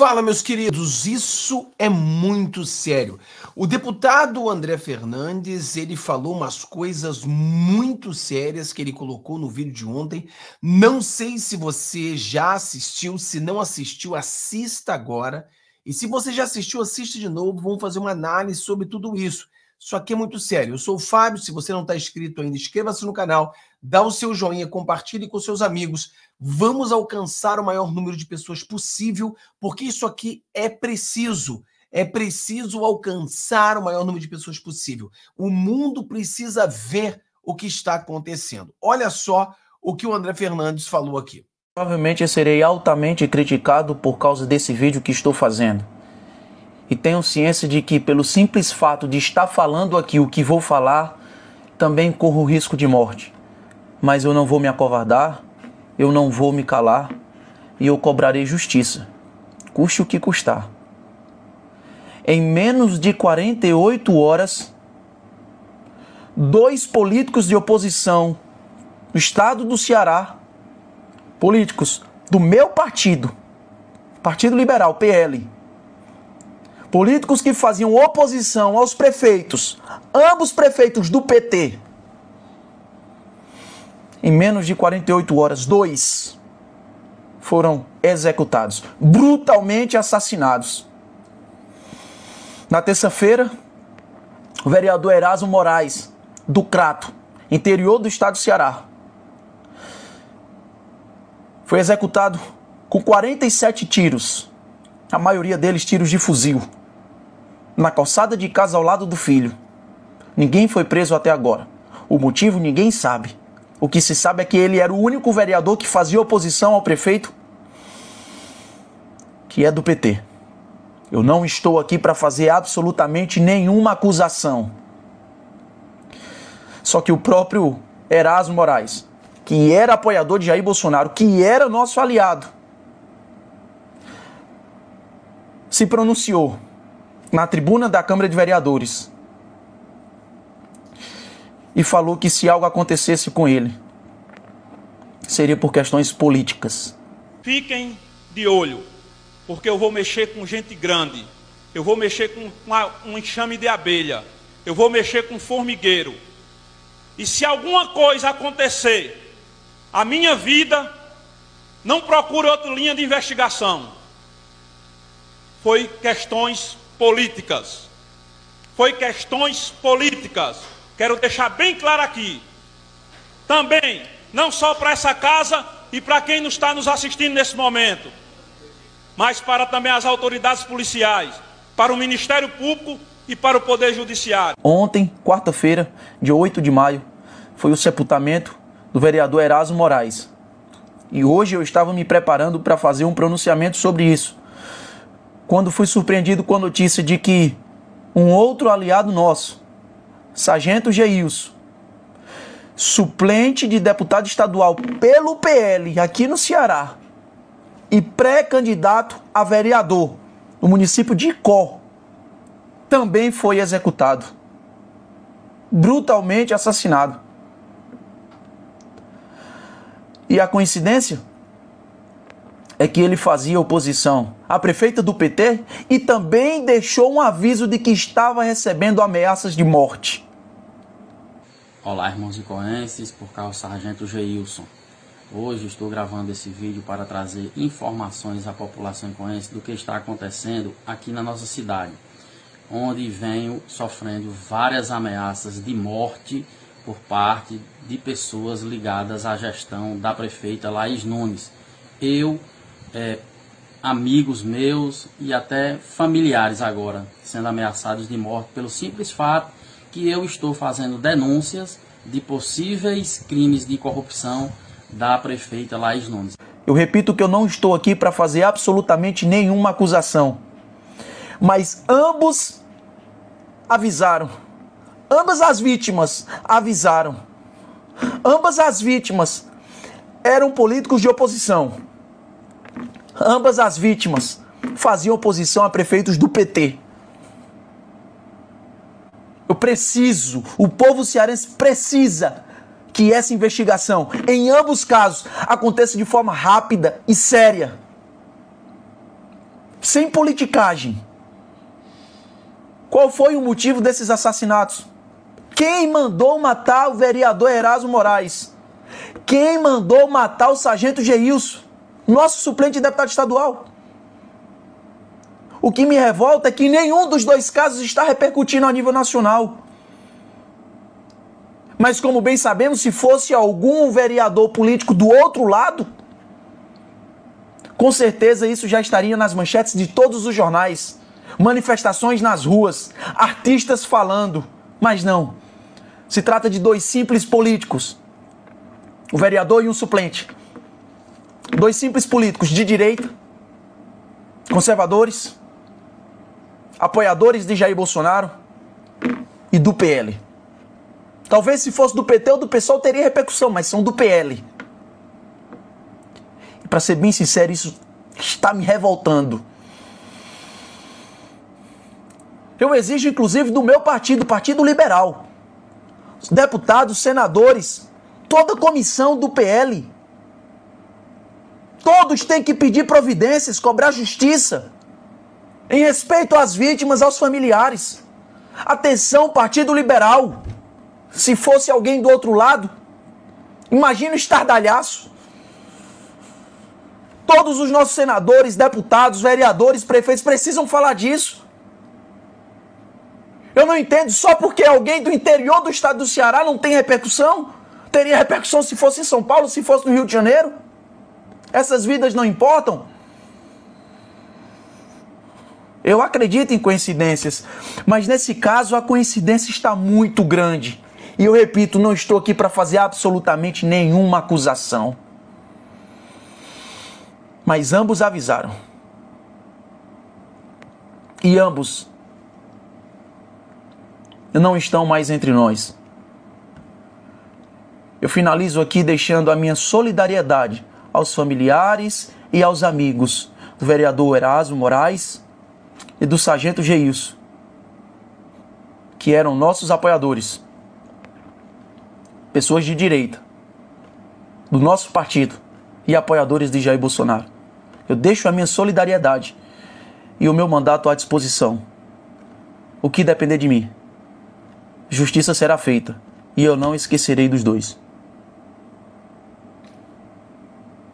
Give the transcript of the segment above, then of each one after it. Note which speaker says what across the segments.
Speaker 1: Fala, meus queridos, isso é muito sério. O deputado André Fernandes, ele falou umas coisas muito sérias que ele colocou no vídeo de ontem. Não sei se você já assistiu, se não assistiu, assista agora. E se você já assistiu, assista de novo, vamos fazer uma análise sobre tudo isso. Isso aqui é muito sério. Eu sou o Fábio. Se você não está inscrito ainda, inscreva-se no canal, dá o seu joinha, compartilhe com seus amigos. Vamos alcançar o maior número de pessoas possível, porque isso aqui é preciso. É preciso alcançar o maior número de pessoas possível. O mundo precisa ver o que está acontecendo. Olha só o que o André Fernandes falou aqui.
Speaker 2: Provavelmente eu serei altamente criticado por causa desse vídeo que estou fazendo e tenho ciência de que, pelo simples fato de estar falando aqui o que vou falar, também corro risco de morte. Mas eu não vou me acovardar, eu não vou me calar e eu cobrarei justiça, custe o que custar. Em menos de 48 horas, dois políticos de oposição do estado do Ceará, políticos do meu partido, Partido Liberal, PL, Políticos que faziam oposição aos prefeitos, ambos prefeitos do PT. Em menos de 48 horas, dois foram executados, brutalmente assassinados. Na terça-feira, o vereador Erasmo Moraes, do Crato, interior do estado do Ceará, foi executado com 47 tiros, a maioria deles tiros de fuzil na calçada de casa ao lado do filho. Ninguém foi preso até agora. O motivo ninguém sabe. O que se sabe é que ele era o único vereador que fazia oposição ao prefeito, que é do PT. Eu não estou aqui para fazer absolutamente nenhuma acusação. Só que o próprio Erasmo Moraes, que era apoiador de Jair Bolsonaro, que era nosso aliado, se pronunciou na tribuna da Câmara de Vereadores e falou que se algo acontecesse com ele, seria por questões políticas. Fiquem de olho, porque eu vou mexer com gente grande, eu vou mexer com uma, um enxame de abelha, eu vou mexer com formigueiro. E se alguma coisa acontecer, a minha vida não procure outra linha de investigação. Foi questões políticas. Foi questões políticas. Quero deixar bem claro aqui. Também, não só para essa casa e para quem está nos assistindo nesse momento, mas para também as autoridades policiais, para o Ministério Público e para o Poder Judiciário. Ontem, quarta-feira, de 8 de maio, foi o sepultamento do vereador Eraso Moraes. E hoje eu estava me preparando para fazer um pronunciamento sobre isso quando fui surpreendido com a notícia de que um outro aliado nosso, Sargento Geilson, suplente de deputado estadual pelo PL aqui no Ceará e pré-candidato a vereador no município de Icó, também foi executado. Brutalmente assassinado. E a coincidência? é que ele fazia oposição à prefeita do PT e também deixou um aviso de que estava recebendo ameaças de morte. Olá, irmãos e correnses, por causa do Sargento Geilson. Hoje estou gravando esse vídeo para trazer informações à população corrense do que está acontecendo aqui na nossa cidade, onde venho sofrendo várias ameaças de morte por parte de pessoas ligadas à gestão da prefeita Laís Nunes. Eu é, amigos meus e até familiares agora sendo ameaçados de morte pelo simples fato que eu estou fazendo denúncias de possíveis crimes de corrupção da prefeita Laís Nunes. Eu repito que eu não estou aqui para fazer absolutamente nenhuma acusação, mas ambos avisaram. Ambas as vítimas avisaram. Ambas as vítimas eram políticos de oposição. Ambas as vítimas faziam oposição a prefeitos do PT. Eu preciso, o povo cearense precisa que essa investigação, em ambos casos, aconteça de forma rápida e séria. Sem politicagem. Qual foi o motivo desses assassinatos? Quem mandou matar o vereador Erasmo Moraes? Quem mandou matar o sargento Geilson? nosso suplente de é deputado estadual. O que me revolta é que nenhum dos dois casos está repercutindo a nível nacional. Mas, como bem sabemos, se fosse algum vereador político do outro lado, com certeza isso já estaria nas manchetes de todos os jornais. Manifestações nas ruas, artistas falando. Mas não. Se trata de dois simples políticos: o vereador e um suplente dois simples políticos de direita, conservadores, apoiadores de Jair Bolsonaro e do PL. Talvez se fosse do PT ou do PSOL teria repercussão, mas são do PL. E para ser bem sincero, isso está me revoltando. Eu exijo, inclusive, do meu partido, o Partido Liberal, deputados, senadores, toda comissão do PL Todos têm que pedir providências, cobrar justiça. Em respeito às vítimas, aos familiares. Atenção, Partido Liberal. Se fosse alguém do outro lado, imagina o estardalhaço. Todos os nossos senadores, deputados, vereadores, prefeitos precisam falar disso. Eu não entendo só porque alguém do interior do estado do Ceará não tem repercussão. Teria repercussão se fosse em São Paulo, se fosse no Rio de Janeiro. Essas vidas não importam? Eu acredito em coincidências, mas nesse caso a coincidência está muito grande. E eu repito, não estou aqui para fazer absolutamente nenhuma acusação. Mas ambos avisaram. E ambos não estão mais entre nós. Eu finalizo aqui deixando a minha solidariedade aos familiares e aos amigos do vereador Erasmo Moraes e do sargento Geilson, que eram nossos apoiadores, pessoas de direita, do nosso partido e apoiadores de Jair Bolsonaro. Eu deixo a minha solidariedade e o meu mandato à disposição. O que depender de mim, justiça será feita e eu não esquecerei dos dois.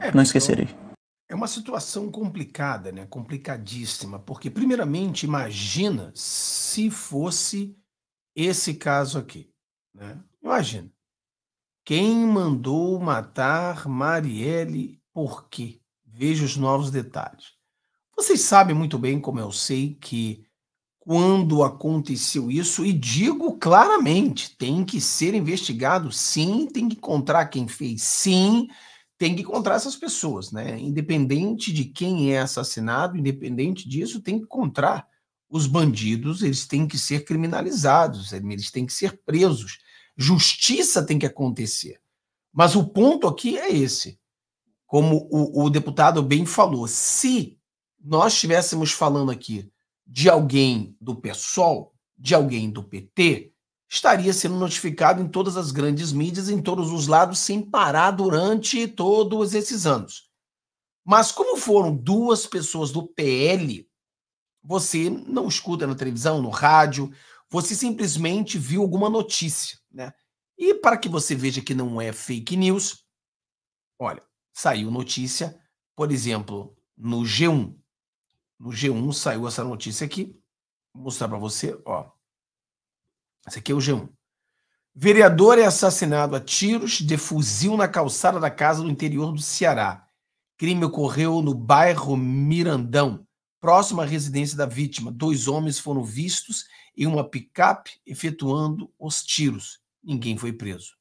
Speaker 1: É, não esquecerei. É uma situação complicada, né? Complicadíssima, porque primeiramente imagina se fosse esse caso aqui, né? Imagina. Quem mandou matar Marielle por quê? Veja os novos detalhes. Vocês sabem muito bem, como eu sei, que quando aconteceu isso, e digo claramente, tem que ser investigado, sim, tem que encontrar quem fez, sim, tem que encontrar essas pessoas, né? Independente de quem é assassinado, independente disso, tem que encontrar os bandidos, eles têm que ser criminalizados, eles têm que ser presos. Justiça tem que acontecer. Mas o ponto aqui é esse. Como o, o deputado bem falou, se nós estivéssemos falando aqui de alguém do PSOL, de alguém do PT, estaria sendo notificado em todas as grandes mídias, em todos os lados, sem parar durante todos esses anos. Mas como foram duas pessoas do PL, você não escuta na televisão, no rádio, você simplesmente viu alguma notícia, né? E para que você veja que não é fake news, olha, saiu notícia, por exemplo, no G1. No G1 saiu essa notícia aqui. Vou mostrar para você, ó. Esse aqui é o G1. Vereador é assassinado a tiros de fuzil na calçada da casa no interior do Ceará. Crime ocorreu no bairro Mirandão, próximo à residência da vítima. Dois homens foram vistos em uma picape efetuando os tiros. Ninguém foi preso.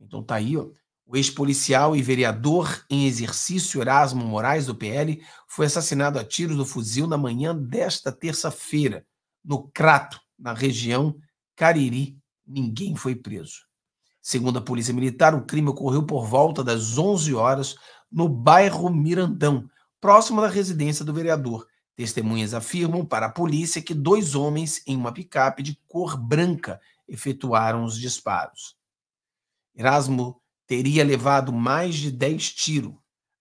Speaker 1: Então tá aí, ó. O ex-policial e vereador em exercício Erasmo Moraes, do PL, foi assassinado a tiros do fuzil na manhã desta terça-feira, no Crato, na região Cariri, ninguém foi preso. Segundo a Polícia Militar, o crime ocorreu por volta das 11 horas no bairro Mirandão, próximo da residência do vereador. Testemunhas afirmam para a polícia que dois homens em uma picape de cor branca efetuaram os disparos. Erasmo teria levado mais de 10 tiros.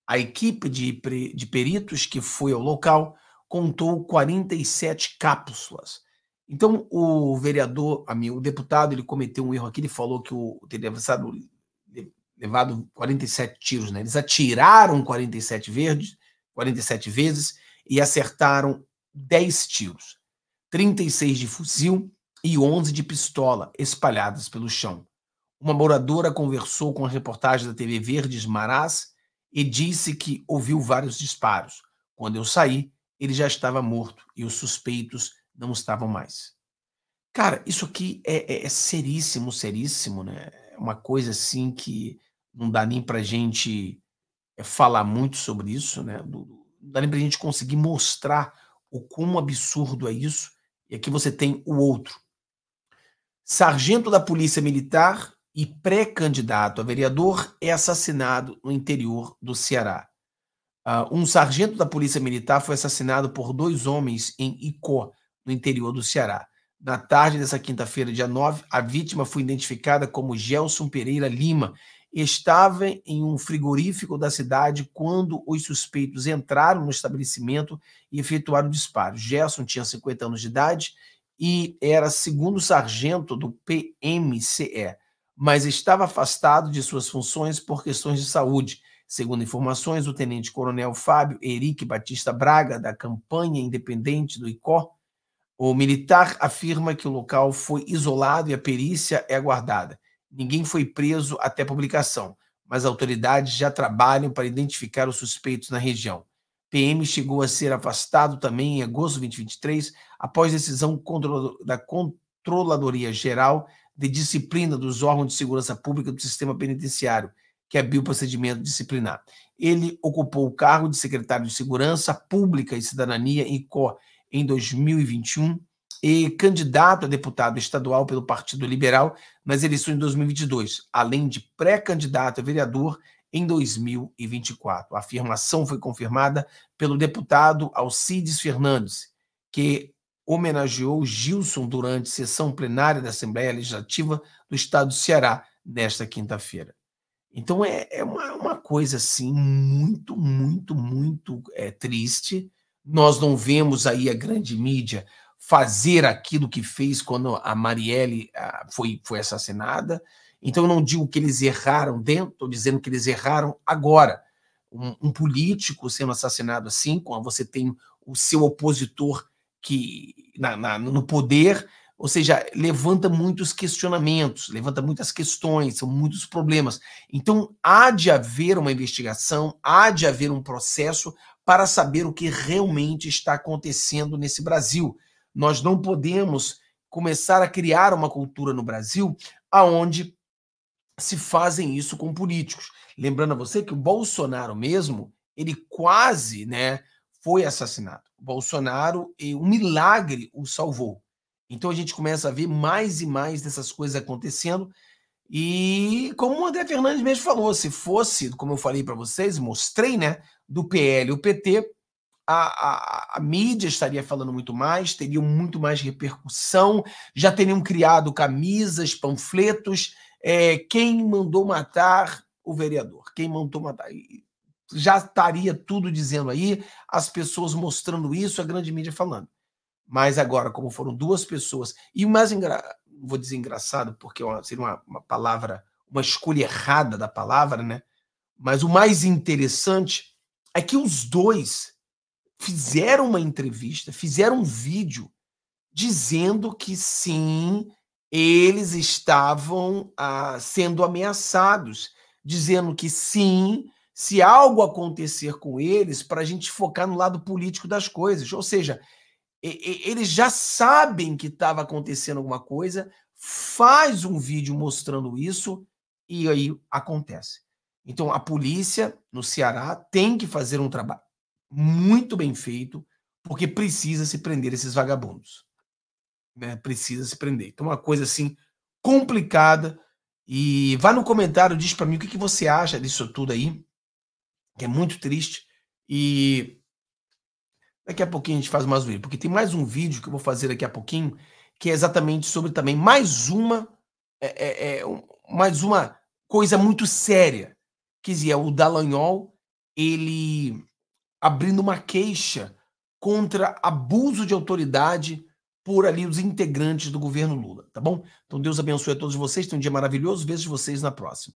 Speaker 1: A equipe de, de peritos que foi ao local contou 47 cápsulas então, o vereador, o deputado, ele cometeu um erro aqui, ele falou que o teria avançado, levado 47 tiros, né? Eles atiraram 47 verdes, 47 vezes e acertaram 10 tiros, 36 de fuzil e 11 de pistola espalhadas pelo chão. Uma moradora conversou com a reportagem da TV Verdes Marás e disse que ouviu vários disparos. Quando eu saí, ele já estava morto e os suspeitos não estavam mais. Cara, isso aqui é, é, é seríssimo, seríssimo, né? É uma coisa assim que não dá nem pra gente eh, falar muito sobre isso, né? Não dá nem pra gente conseguir mostrar o quão absurdo é isso. E aqui você tem o outro. Sargento da Polícia Militar e pré-candidato a vereador é assassinado no interior do Ceará. Uh, um sargento da Polícia Militar foi assassinado por dois homens em Icó, no interior do Ceará. Na tarde dessa quinta-feira, dia 9, a vítima foi identificada como Gelson Pereira Lima. Estava em um frigorífico da cidade quando os suspeitos entraram no estabelecimento e efetuaram o disparo. Gerson tinha 50 anos de idade e era segundo sargento do PMCE, mas estava afastado de suas funções por questões de saúde. Segundo informações, o tenente-coronel Fábio Eric Batista Braga, da campanha independente do ICOR, o militar afirma que o local foi isolado e a perícia é aguardada. Ninguém foi preso até publicação, mas autoridades já trabalham para identificar os suspeitos na região. PM chegou a ser afastado também em agosto de 2023, após decisão da Controladoria Geral de Disciplina dos Órgãos de Segurança Pública do Sistema Penitenciário, que abriu o procedimento disciplinar. Ele ocupou o cargo de secretário de Segurança Pública e Cidadania em COR em 2021 e candidato a deputado estadual pelo Partido Liberal nas eleições de 2022, além de pré-candidato a vereador em 2024. A afirmação foi confirmada pelo deputado Alcides Fernandes, que homenageou Gilson durante sessão plenária da Assembleia Legislativa do Estado do Ceará nesta quinta-feira. Então é, é uma, uma, coisa assim muito, muito, muito é, triste nós não vemos aí a grande mídia fazer aquilo que fez quando a Marielle ah, foi, foi assassinada. Então, eu não digo que eles erraram dentro, estou dizendo que eles erraram agora. Um, um, político sendo assassinado assim, quando você tem o seu opositor que na, na, no poder, ou seja, levanta muitos questionamentos, levanta muitas questões, são muitos problemas. Então, há de haver uma investigação, há de haver um processo para saber o que realmente está acontecendo nesse Brasil. Nós não podemos começar a criar uma cultura no Brasil aonde se fazem isso com políticos. Lembrando a você que o Bolsonaro mesmo, ele quase, né, foi assassinado. O Bolsonaro, eh, um milagre o salvou. Então a gente começa a ver mais e mais dessas coisas acontecendo. E como o André Fernandes mesmo falou, se fosse, como eu falei para vocês, mostrei, né, do PL e o PT, a, a, a, mídia estaria falando muito mais, teriam muito mais repercussão, já teriam criado camisas, panfletos. É, quem mandou matar o vereador? Quem mandou matar? Já estaria tudo dizendo aí, as pessoas mostrando isso, a grande mídia falando. Mas agora, como foram duas pessoas, e o mais engra... vou dizer engraçado, porque é seria uma, uma palavra, uma escolha errada da palavra, né? Mas o mais interessante é que os dois fizeram uma entrevista, fizeram um vídeo dizendo que sim, eles estavam ah, sendo ameaçados, dizendo que sim, se algo acontecer com eles, para a gente focar no lado político das coisas. Ou seja, eles já sabem que estava acontecendo alguma coisa, faz um vídeo mostrando isso e aí acontece. Então, a polícia no Ceará tem que fazer um trabalho muito bem feito, porque precisa se prender esses vagabundos. Né? Precisa se prender. Então, é uma coisa assim complicada. E vá no comentário, diz para mim o que, que você acha disso tudo aí, que é muito triste. E daqui a pouquinho a gente faz mais um vídeo, porque tem mais um vídeo que eu vou fazer daqui a pouquinho, que é exatamente sobre também mais uma, é, é, é mais uma coisa muito séria Quizia, é o Dallagnol, ele abrindo uma queixa contra abuso de autoridade por ali os integrantes do governo Lula, tá bom? Então Deus abençoe a todos vocês, tenham um dia maravilhoso, vejo vocês na próxima.